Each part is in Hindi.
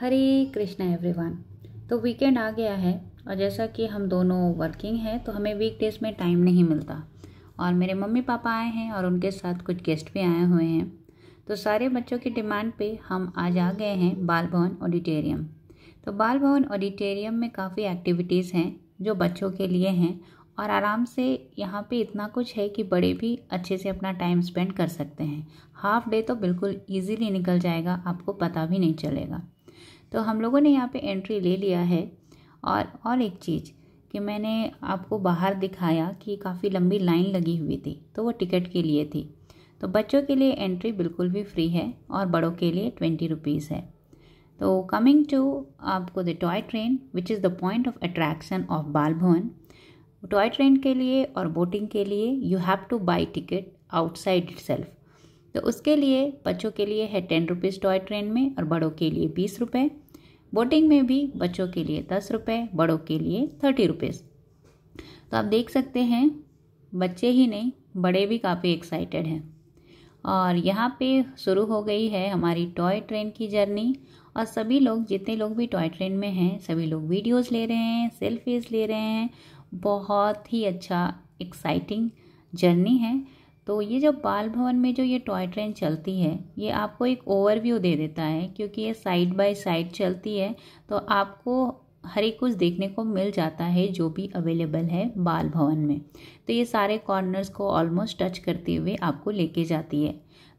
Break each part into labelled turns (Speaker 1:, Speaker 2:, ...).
Speaker 1: हरे कृष्णा एवरीवन तो वीकेंड आ गया है और जैसा कि हम दोनों वर्किंग हैं तो हमें वीक डेज़ में टाइम नहीं मिलता और मेरे मम्मी पापा आए हैं और उनके साथ कुछ गेस्ट भी आए हुए हैं तो सारे बच्चों की डिमांड पे हम आज आ गए हैं बाल भवन ऑडिटेरियम तो बाल भवन ऑडिटेरियम में काफ़ी एक्टिविटीज़ हैं जो बच्चों के लिए हैं और आराम से यहाँ पे इतना कुछ है कि बड़े भी अच्छे से अपना टाइम स्पेंड कर सकते हैं हाफ डे तो बिल्कुल इजीली निकल जाएगा आपको पता भी नहीं चलेगा तो हम लोगों ने यहाँ पे एंट्री ले लिया है और और एक चीज़ कि मैंने आपको बाहर दिखाया कि काफ़ी लंबी लाइन लगी हुई थी तो वो टिकट के लिए थी तो बच्चों के लिए एंट्री बिल्कुल भी फ्री है और बड़ों के लिए ट्वेंटी रुपीज़ है तो कमिंग टू आपको the toy train which is the point of attraction of Bal Bhavan toy train के लिए और बोटिंग के लिए you have to buy ticket outside it तो उसके लिए बच्चों के लिए है टेन रुपीज़ टॉय ट्रेन में और बड़ों के लिए बीस रुपये बोटिंग में भी बच्चों के लिए दस रुपये बड़ों के लिए थर्टी रुपीज़ तो आप देख सकते हैं बच्चे ही नहीं बड़े भी काफ़ी एक्साइटेड हैं और यहाँ पे शुरू हो गई है हमारी टॉय ट्रेन की जर्नी और सभी लोग जितने लोग भी टॉय ट्रेन में हैं सभी लोग वीडियोस ले रहे हैं सेल्फीज ले रहे हैं बहुत ही अच्छा एक्साइटिंग जर्नी है तो ये जो बाल भवन में जो ये टॉय ट्रेन चलती है ये आपको एक ओवरव्यू दे देता है क्योंकि ये साइड बाय साइड चलती है तो आपको हर एक कुछ देखने को मिल जाता है जो भी अवेलेबल है बाल भवन में तो ये सारे कॉर्नर्स को ऑलमोस्ट टच करते हुए आपको लेके जाती है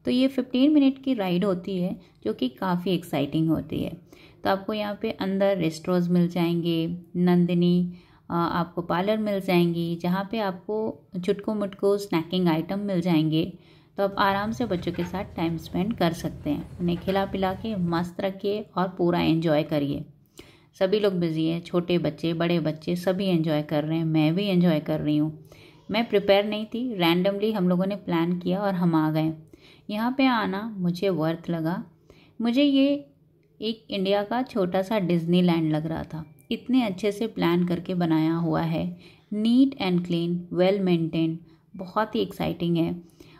Speaker 1: तो ये फिफ्टीन मिनट की राइड होती है जो कि काफ़ी एक्साइटिंग होती है तो आपको यहाँ पे अंदर रेस्टोरेंट्स मिल जाएंगे नंदिनी आपको पार्लर मिल जाएंगी जहाँ पे आपको चुटको मुटको स्नैकिंग आइटम मिल जाएंगे तो आप आराम से बच्चों के साथ टाइम स्पेंड कर सकते हैं उन्हें खिला पिला के मस्त रखिए और पूरा एंजॉय करिए सभी लोग बिज़ी हैं छोटे बच्चे बड़े बच्चे सभी एंजॉय कर रहे हैं मैं भी एंजॉय कर रही हूँ मैं प्रिपेयर नहीं थी रैंडमली हम लोगों ने प्लान किया और हम आ गए यहाँ पे आना मुझे वर्थ लगा मुझे ये एक इंडिया का छोटा सा डिज्नीलैंड लग रहा था इतने अच्छे से प्लान करके बनाया हुआ है neat and clean well maintain बहुत ही एक्साइटिंग है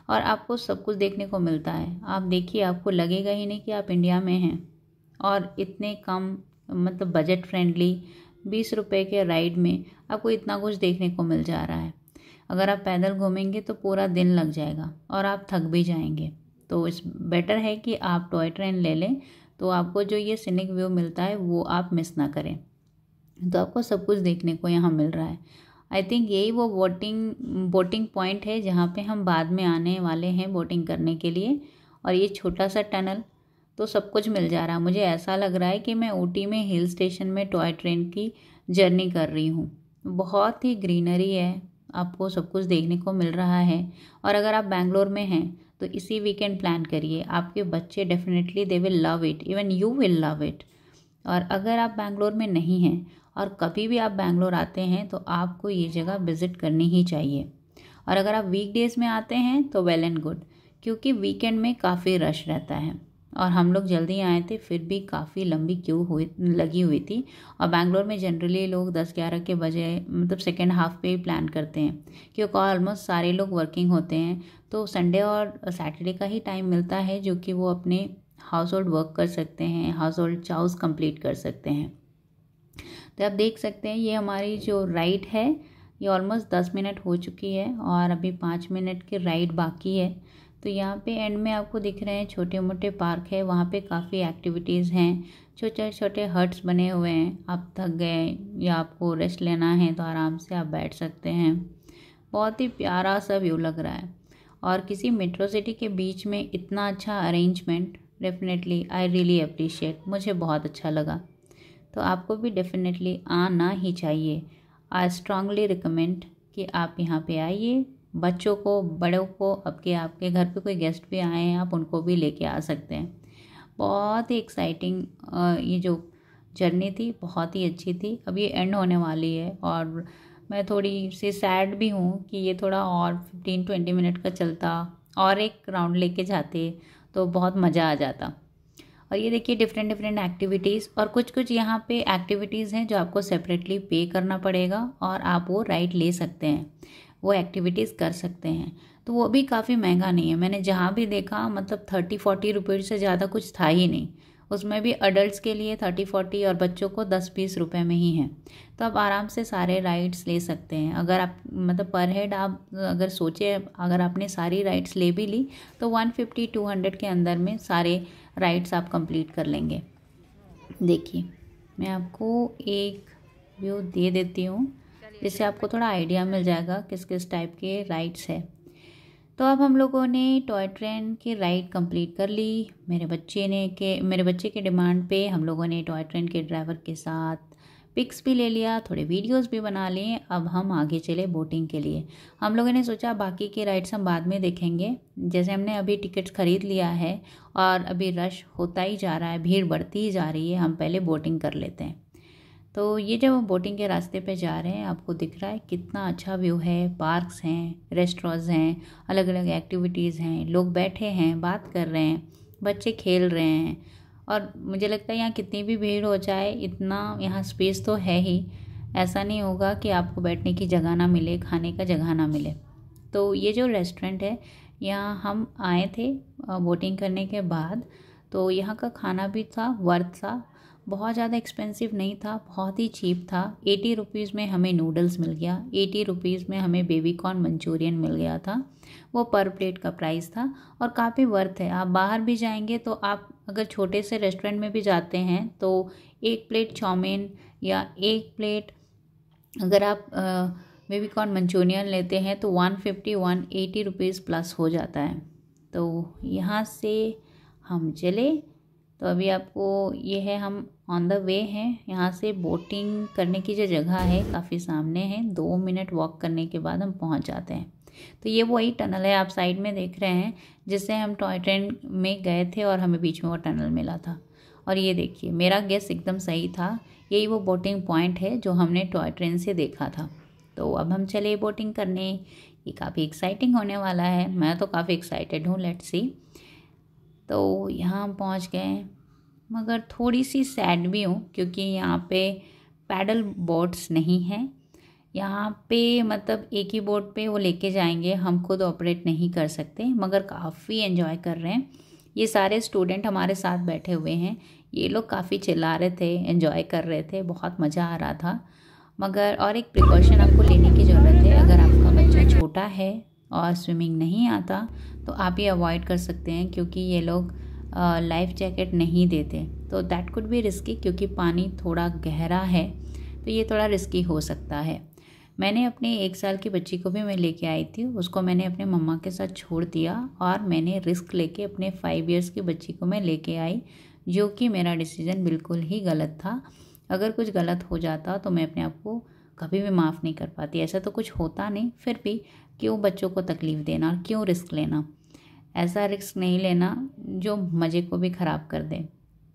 Speaker 1: और आपको सब कुछ देखने को मिलता है आप देखिए आपको लगेगा ही नहीं कि आप इंडिया में हैं और इतने कम मतलब बजट फ्रेंडली बीस रुपये के राइड में आपको इतना कुछ देखने को मिल जा रहा है अगर आप पैदल घूमेंगे तो पूरा दिन लग जाएगा और आप थक भी जाएंगे तो इस बेटर है कि आप टॉय ट्रेन ले लें तो आपको जो ये सिनिक व्यू मिलता है वो आप मिस ना करें तो आपको सब कुछ देखने को यहाँ मिल रहा है आई थिंक यही वो बोटिंग बोटिंग पॉइंट है जहाँ पे हम बाद में आने वाले हैं बोटिंग करने के लिए और ये छोटा सा टनल तो सब कुछ मिल जा रहा है मुझे ऐसा लग रहा है कि मैं ऊटी में हिल स्टेशन में टॉय ट्रेन की जर्नी कर रही हूँ बहुत ही ग्रीनरी है आपको सब कुछ देखने को मिल रहा है और अगर आप बैंगलोर में हैं तो इसी वीकेंड प्लान करिए आपके बच्चे definitely they will love it even you will love it और अगर आप बैंगलोर में नहीं हैं और कभी भी आप बैंगलोर आते हैं तो आपको ये जगह विज़िट करनी ही चाहिए और अगर आप वीकडेज़ में आते हैं तो वेल एंड गुड क्योंकि वीकेंड में काफ़ी रश रहता है और हम लोग जल्दी आए थे फिर भी काफ़ी लंबी क्यू हुई लगी हुई थी और बैंगलोर में जनरली लोग दस ग्यारह के बजे मतलब सेकेंड हाफ पे ही प्लान करते हैं क्योंकि ऑलमोस्ट सारे लोग वर्किंग होते हैं तो संडे और सैटरडे का ही टाइम मिलता है जो कि वो अपने हाउस होल्ड वर्क कर सकते हैं हाउस होल्ड चाउस कंप्लीट कर सकते हैं तो आप देख सकते हैं ये हमारी जो राइड है ये ऑलमोस्ट दस मिनट हो चुकी है और अभी पाँच मिनट की राइड बाकी है तो यहाँ पे एंड में आपको दिख रहे हैं छोटे मोटे पार्क है वहाँ पे काफ़ी एक्टिविटीज़ हैं छोटे छोटे हट्स बने हुए हैं आप थक गए या आपको रेस्ट लेना है तो आराम से आप बैठ सकते हैं बहुत ही प्यारा सा व्यू लग रहा है और किसी मेट्रो सिटी के बीच में इतना अच्छा arrangement definitely I really appreciate मुझे बहुत अच्छा लगा तो आपको भी डेफिनेटली आना ही चाहिए आई स्ट्रांगली रिकमेंड कि आप यहाँ पे आइए बच्चों को बड़ों को अब के आपके घर पे कोई गेस्ट भी आए हैं आप उनको भी लेके आ सकते हैं बहुत ही एक्साइटिंग ये जो जर्नी थी बहुत ही अच्छी थी अब ये एंड होने वाली है और मैं थोड़ी सी सैड भी हूँ कि ये थोड़ा और फिफ्टीन ट्वेंटी मिनट का चलता और एक राउंड लेके जाते तो बहुत मज़ा आ जाता और ये देखिए डिफरेंट डिफरेंट एक्टिविटीज़ और कुछ कुछ यहाँ पे एक्टिविटीज़ हैं जो आपको सेपरेटली पे करना पड़ेगा और आप वो राइट ले सकते हैं वो एक्टिविटीज़ कर सकते हैं तो वो भी काफ़ी महंगा नहीं है मैंने जहाँ भी देखा मतलब थर्टी फोर्टी रुपीज़ से ज़्यादा कुछ था ही नहीं उसमें भी अडल्ट्स के लिए थर्टी फोर्टी और बच्चों को दस बीस रुपए में ही हैं तो आप आराम से सारे राइड्स ले सकते हैं अगर आप मतलब पर हेड आप अगर सोचे अगर आपने सारी राइड्स ले भी ली तो वन फिफ्टी टू हंड्रेड के अंदर में सारे राइड्स आप कंप्लीट कर लेंगे देखिए मैं आपको एक व्यू दे देती हूँ जिससे आपको थोड़ा आइडिया मिल जाएगा किस किस टाइप के राइड्स है तो अब हम लोगों ने टॉय ट्रेन की राइड कंप्लीट कर ली मेरे बच्चे ने के मेरे बच्चे के डिमांड पे हम लोगों ने टॉय ट्रेन के ड्राइवर के साथ पिक्स भी ले लिया थोड़े वीडियोस भी बना लिए अब हम आगे चले बोटिंग के लिए हम लोगों ने सोचा बाकी के राइड्स हम बाद में देखेंगे जैसे हमने अभी टिकट्स ख़रीद लिया है और अभी रश होता ही जा रहा है भीड़ बढ़ती ही जा रही है हम पहले बोटिंग कर लेते हैं तो ये जब हम बोटिंग के रास्ते पे जा रहे हैं आपको दिख रहा है कितना अच्छा व्यू है पार्क्स हैं रेस्टोरेंट्स हैं अलग अलग एक्टिविटीज़ हैं लोग बैठे हैं बात कर रहे हैं बच्चे खेल रहे हैं और मुझे लगता है यहाँ कितनी भी भीड़ हो जाए इतना यहाँ स्पेस तो है ही ऐसा नहीं होगा कि आपको बैठने की जगह ना मिले खाने का जगह ना मिले तो ये जो रेस्टोरेंट है यहाँ हम आए थे बोटिंग करने के बाद तो यहाँ का खाना भी था वर्थ सा बहुत ज़्यादा एक्सपेंसिव नहीं था बहुत ही चीप था एटी रुपीज़ में हमें नूडल्स मिल गया एटी रुपीज़ में हमें बेबी कॉर्न मंचूरियन मिल गया था वो पर प्लेट का प्राइस था और काफ़ी वर्थ है आप बाहर भी जाएंगे तो आप अगर छोटे से रेस्टोरेंट में भी जाते हैं तो एक प्लेट चाउमीन या एक प्लेट अगर आप बेबी कॉर्न मंचूरियन लेते हैं तो one fifty one eighty rupees plus हो जाता है तो यहाँ से हम चले तो अभी आपको ये है हम ऑन द वे हैं यहाँ से बोटिंग करने की जो जगह है काफ़ी सामने है दो मिनट वॉक करने के बाद हम पहुँच जाते हैं तो ये वही टनल है आप साइड में देख रहे हैं जिससे हम टॉय ट्रेन में गए थे और हमें बीच में वो टनल मिला था और ये देखिए मेरा गेस एकदम सही था यही वो बोटिंग पॉइंट है जो हमने टॉय ट्रेन से देखा था तो अब हम चले बोटिंग करने ये काफ़ी एक्साइटिंग होने वाला है मैं तो काफ़ी एक्साइटेड हूँ लेट्स सी तो यहाँ हम पहुँच गए मगर थोड़ी सी सैड भी हूँ क्योंकि यहाँ पे पैडल बोट्स नहीं हैं यहाँ पे मतलब एक ही बोट पे वो लेके जाएंगे हम खुद ऑपरेट नहीं कर सकते मगर काफ़ी एंजॉय कर रहे हैं ये सारे स्टूडेंट हमारे साथ बैठे हुए हैं ये लोग काफ़ी चिल्ला रहे थे एंजॉय कर रहे थे बहुत मज़ा आ रहा था मगर और एक प्रिकॉशन आपको लेने की ज़रूरत है अगर आपका बच्चा छोटा है और स्विमिंग नहीं आता तो आप ये अवॉइड कर सकते हैं क्योंकि ये लोग लाइफ जैकेट नहीं देते तो दैट कुड भी रिस्की क्योंकि पानी थोड़ा गहरा है तो ये थोड़ा रिस्की हो सकता है मैंने अपने एक साल की बच्ची को भी मैं लेके आई थी उसको मैंने अपने मम्मा के साथ छोड़ दिया और मैंने रिस्क लेके अपने फाइव इयर्स की बच्ची को मैं लेके आई जो कि मेरा डिसीज़न बिल्कुल ही गलत था अगर कुछ गलत हो जाता तो मैं अपने आप को कभी भी माफ़ नहीं कर पाती ऐसा तो कुछ होता नहीं फिर भी क्यों बच्चों को तकलीफ़ देना और क्यों रिस्क लेना ऐसा रिस्क नहीं लेना जो मज़े को भी ख़राब कर दे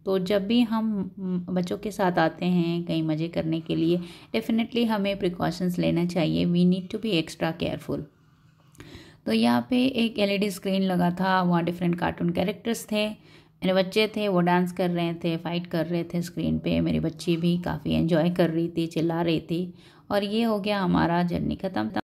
Speaker 1: तो जब भी हम बच्चों के साथ आते हैं कहीं मज़े करने के लिए डेफ़िनेटली हमें प्रिकॉशंस लेना चाहिए we need to be extra careful तो यहाँ पे एक एलईडी स्क्रीन e लगा था वहाँ डिफरेंट कार्टून कैरेक्टर्स थे मेरे बच्चे थे वो डांस कर रहे थे फाइट कर रहे थे स्क्रीन पे मेरी बच्ची भी काफ़ी एंजॉय कर रही थी चिल्ला रही थी और ये हो गया हमारा जर्नी ख़त्म था